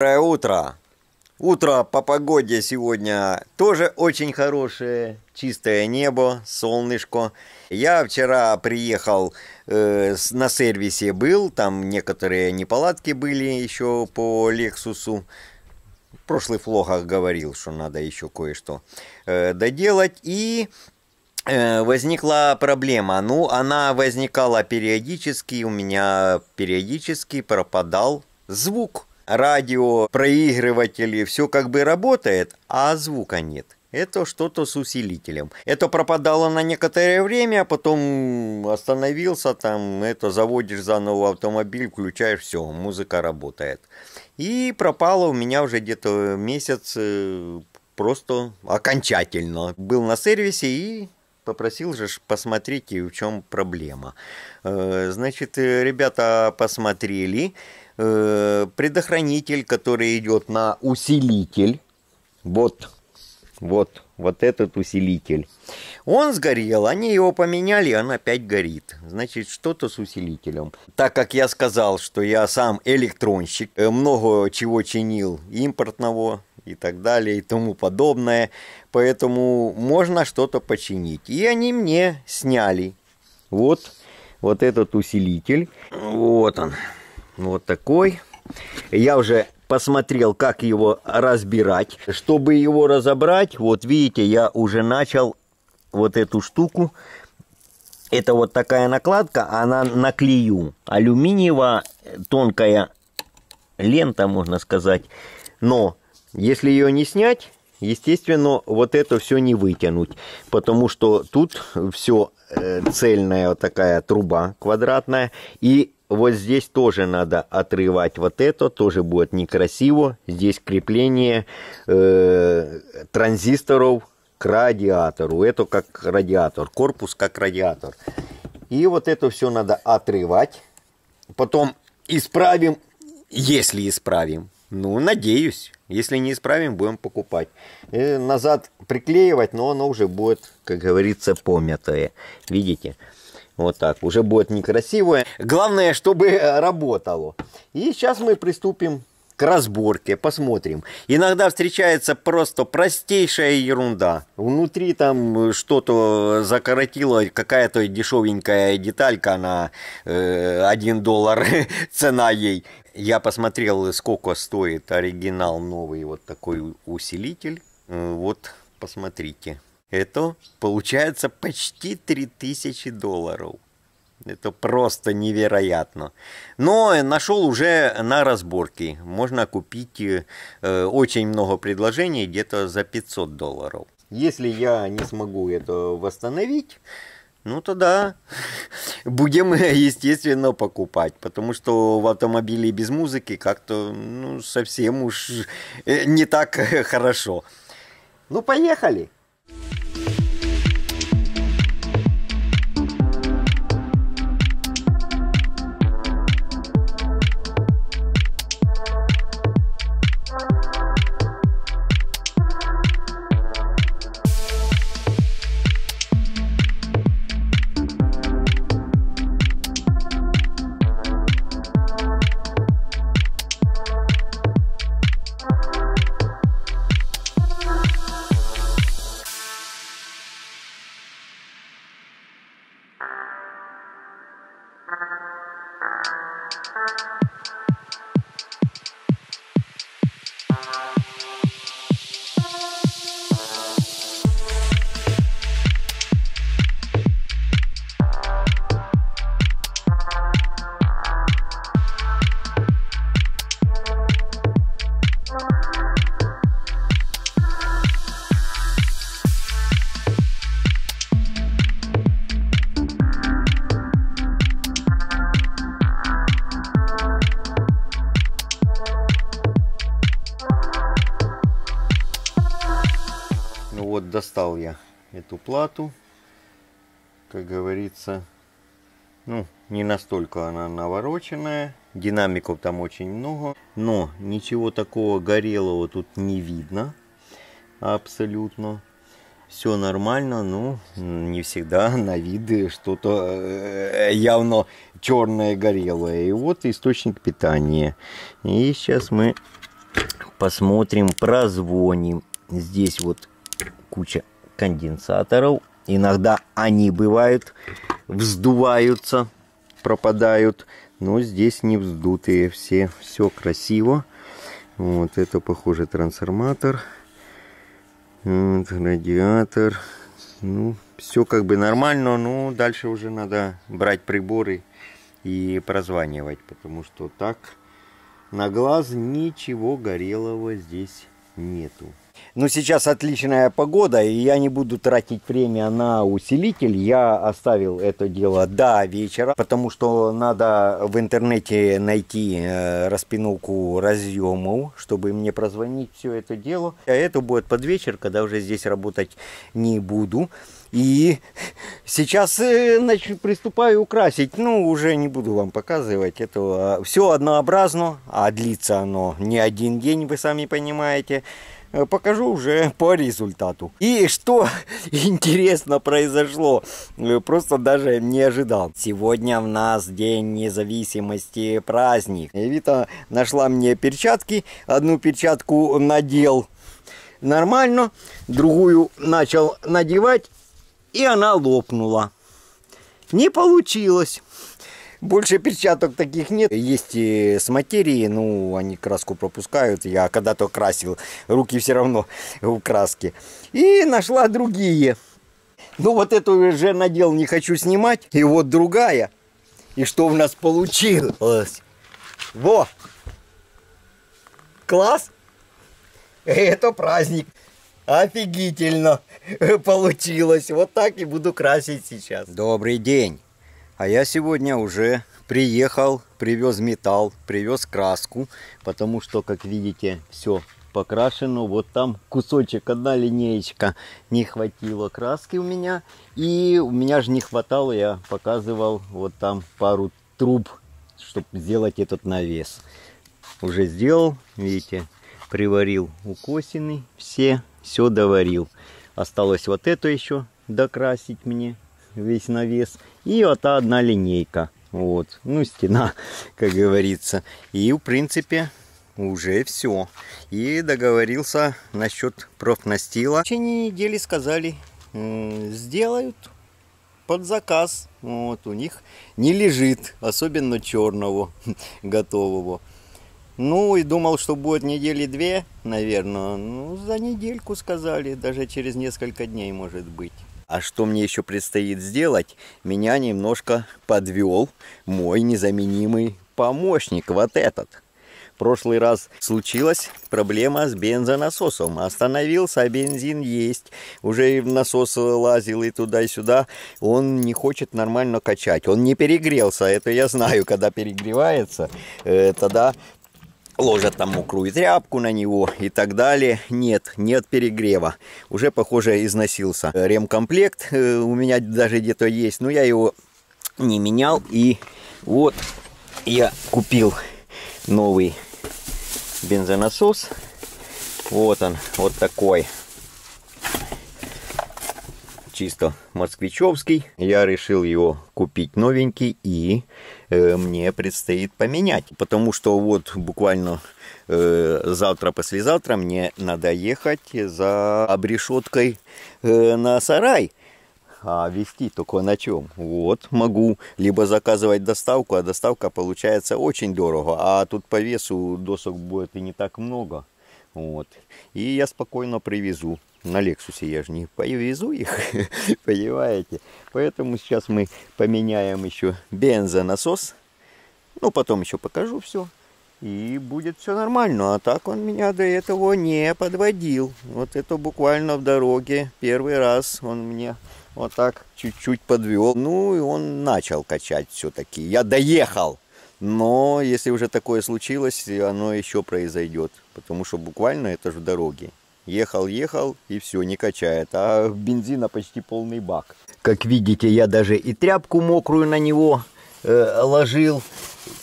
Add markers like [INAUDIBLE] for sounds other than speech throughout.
Доброе утро. Утро по погоде сегодня тоже очень хорошее. Чистое небо, солнышко. Я вчера приехал, э, на сервисе был, там некоторые неполадки были еще по Лексусу. В прошлых влогах говорил, что надо еще кое-что э, доделать. И э, возникла проблема. Ну, она возникала периодически, у меня периодически пропадал звук радио, проигрыватели, все как бы работает, а звука нет. Это что-то с усилителем. Это пропадало на некоторое время, а потом остановился там, это заводишь заново автомобиль, включаешь, все, музыка работает. И пропало у меня уже где-то месяц э, просто окончательно. Был на сервисе и попросил же посмотреть, в чем проблема. Э, значит, э, ребята посмотрели, Э, предохранитель, который идет на усилитель. Вот, вот, вот этот усилитель. Он сгорел, они его поменяли, он опять горит. Значит, что-то с усилителем. Так как я сказал, что я сам электронщик, э, много чего чинил импортного и так далее и тому подобное, поэтому можно что-то починить. И они мне сняли вот, вот этот усилитель. Вот он. Вот такой. Я уже посмотрел, как его разбирать. Чтобы его разобрать, вот видите, я уже начал вот эту штуку. Это вот такая накладка, она на клею. Алюминиевая тонкая лента, можно сказать. Но если ее не снять, естественно, вот это все не вытянуть. Потому что тут все э, цельная вот такая труба квадратная. И вот здесь тоже надо отрывать вот это, тоже будет некрасиво. Здесь крепление э, транзисторов к радиатору. Это как радиатор, корпус как радиатор. И вот это все надо отрывать. Потом исправим, если исправим. Ну, надеюсь. Если не исправим, будем покупать. И э, назад приклеивать, но оно уже будет, как говорится, помятое. Видите? Видите? Вот так, уже будет некрасивое. Главное, чтобы э, работало. И сейчас мы приступим к разборке, посмотрим. Иногда встречается просто простейшая ерунда. Внутри там э, что-то закоротило, какая-то дешевенькая деталька на э, 1 доллар [LAUGHS] цена ей. Я посмотрел, сколько стоит оригинал новый вот такой усилитель. Э, вот, посмотрите. Это получается почти 3000 долларов. Это просто невероятно. Но нашел уже на разборке. Можно купить э, очень много предложений, где-то за 500 долларов. Если я не смогу это восстановить, ну тогда [LAUGHS] будем, естественно, покупать. Потому что в автомобиле без музыки как-то ну, совсем уж э, не так [LAUGHS] хорошо. Ну, поехали! вот достал я эту плату. Как говорится, ну, не настолько она навороченная. Динамиков там очень много. Но ничего такого горелого тут не видно. Абсолютно. Все нормально, но ну, не всегда [LAUGHS] на виды что-то э, явно черное горелое. И вот источник питания. И сейчас мы посмотрим, прозвоним. Здесь вот куча конденсаторов. Иногда они бывают, вздуваются, пропадают. Но здесь не вздутые все, все красиво. Вот это, похоже, трансформатор. Вот, радиатор. Ну, все как бы нормально, но дальше уже надо брать приборы и прозванивать, потому что так на глаз ничего горелого здесь нету. Но сейчас отличная погода, и я не буду тратить время на усилитель. Я оставил это дело до вечера, потому что надо в интернете найти э, распиновку разъемов, чтобы мне прозвонить все это дело. А это будет под вечер, когда уже здесь работать не буду. И сейчас значит, э, приступаю украсить. Ну, уже не буду вам показывать. Это а, все однообразно, а длится оно не один день, вы сами понимаете. Э, покажу уже по результату. И что [LAUGHS] интересно произошло, э, просто даже не ожидал. Сегодня у нас День независимости праздник. Эвита нашла мне перчатки, одну перчатку надел нормально, другую начал надевать, и она лопнула. Не получилось. Больше перчаток таких нет. Есть и с материи, ну, они краску пропускают. Я когда-то красил, руки все равно в краске. И нашла другие. Ну, вот эту уже надел, не хочу снимать. И вот другая. И что у нас получилось? Во! Класс! Это праздник! Офигительно получилось. Вот так и буду красить сейчас. Добрый день. А я сегодня уже приехал, привез металл, привез краску, потому что, как видите, все покрашено. Вот там кусочек, одна линеечка не хватило краски у меня. И у меня же не хватало, я показывал вот там пару труб, чтобы сделать этот навес. Уже сделал, видите, приварил укосины все, все доварил. Осталось вот это еще докрасить мне весь навес. И вот та одна линейка. Вот, ну стена, [LAUGHS] как говорится. И в принципе уже все. И договорился насчет профнастила. В течение недели сказали, сделают под заказ. Вот, у них не лежит, особенно черного [LAUGHS] готового. Ну и думал, что будет недели две, наверное. Ну, за недельку сказали, даже через несколько дней может быть. А что мне еще предстоит сделать, меня немножко подвел мой незаменимый помощник, вот этот. прошлый раз случилась проблема с бензонасосом. Остановился, а бензин есть. Уже и в насос лазил и туда, и сюда. Он не хочет нормально качать. Он не перегрелся. Это я знаю, [LAUGHS] когда перегревается, тогда ложат там мокрую тряпку на него и так далее. Нет, нет перегрева. Уже, похоже, износился. Ремкомплект э, у меня даже где-то есть, но я его не менял. И вот я купил новый бензонасос. Вот он, вот такой чисто москвичевский. Я решил его купить новенький и э, мне предстоит поменять. Потому что вот буквально э, завтра-послезавтра мне надо ехать за обрешеткой э, на сарай. А вести только на чем? Вот, могу либо заказывать доставку, а доставка получается очень дорого. А тут по весу досок будет и не так много. Вот. И я спокойно привезу на Лексусе я же не повезу их, [LAUGHS] понимаете? Поэтому сейчас мы поменяем еще бензонасос. Ну, потом еще покажу все. И будет все нормально. А так он меня до этого не подводил. Вот это буквально в дороге. Первый раз он мне вот так чуть-чуть подвел. Ну, и он начал качать все-таки. Я доехал. Но если уже такое случилось, оно еще произойдет. Потому что буквально это же в дороге. Ехал-ехал и все, не качает. А бензина почти полный бак. Как видите, я даже и тряпку мокрую на него э, ложил.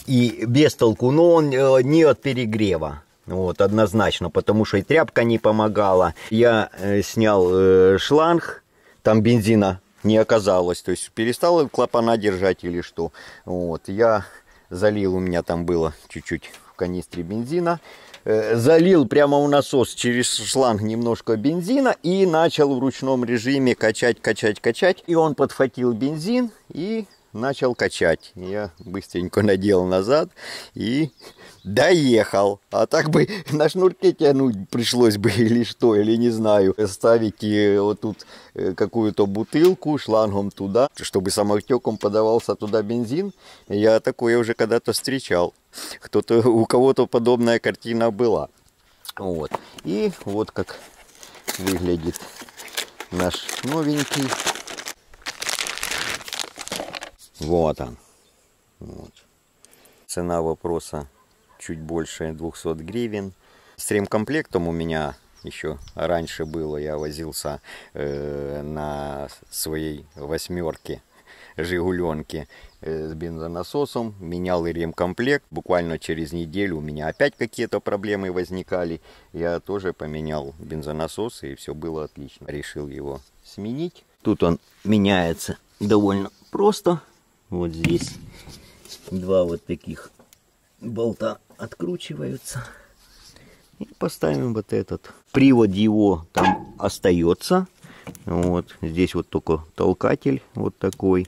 И без толку, но он э, не от перегрева. Вот, однозначно, потому что и тряпка не помогала. Я э, снял э, шланг, там бензина не оказалось. То есть перестал клапана держать или что. Вот, я залил, у меня там было чуть-чуть в канистре бензина. Э, залил прямо у насос через шланг немножко бензина и начал в ручном режиме качать, качать, качать. И он подхватил бензин и начал качать. Я быстренько надел назад и доехал. А так бы [LAUGHS] на шнурке тянуть пришлось бы [LAUGHS] или что, или не знаю. Ставить вот тут э, какую-то бутылку шлангом туда, чтобы самотеком подавался туда бензин. Я такое уже когда-то встречал. Кто-то, у кого-то подобная картина была. Вот. И вот как выглядит наш новенький. Вот он. Вот. Цена вопроса чуть больше 200 гривен. С ремкомплектом у меня еще раньше было, я возился э, на своей восьмерке Жигуленке э, с бензонасосом, менял и ремкомплект. Буквально через неделю у меня опять какие-то проблемы возникали. Я тоже поменял бензонасос, и все было отлично. Решил его сменить. Тут он меняется довольно просто. Вот здесь два вот таких болта откручиваются. И поставим вот этот. Привод его там остается. Вот здесь вот только толкатель вот такой.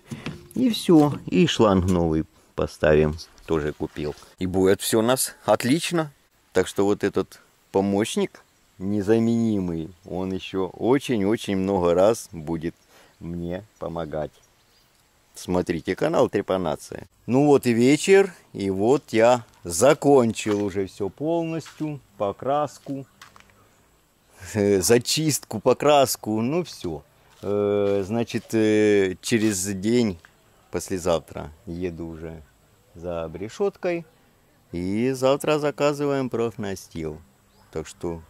И все. И шланг новый поставим. Тоже купил. И будет все у нас отлично. Так что вот этот помощник незаменимый, он еще очень-очень много раз будет мне помогать. Смотрите канал Трепанация. Ну вот и вечер, и вот я закончил уже все полностью, покраску, э, зачистку, покраску, ну все. Э, значит, э, через день, послезавтра, еду уже за решеткой. И завтра заказываем профнастил. Так что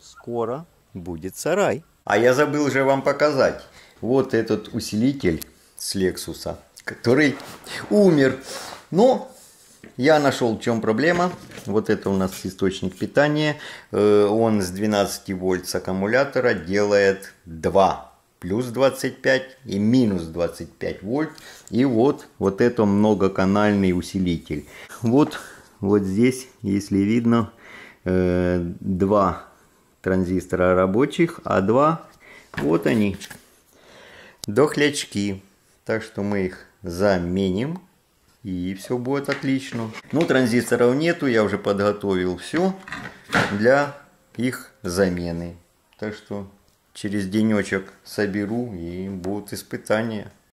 скоро будет сарай. А я забыл же вам показать. Вот этот усилитель с Лексуса, который умер. Но я нашел, в чем проблема. Вот это у нас источник питания. Э, он с 12 вольт с аккумулятора делает 2 плюс 25 и минус 25 вольт. И вот, вот это многоканальный усилитель. Вот, вот здесь, если видно, э, два транзистора рабочих, а два, вот они, дохлячки. Так что мы их заменим. И все будет отлично. Ну, транзисторов нету, я уже подготовил все для их замены. Так что через денечек соберу и будут испытания.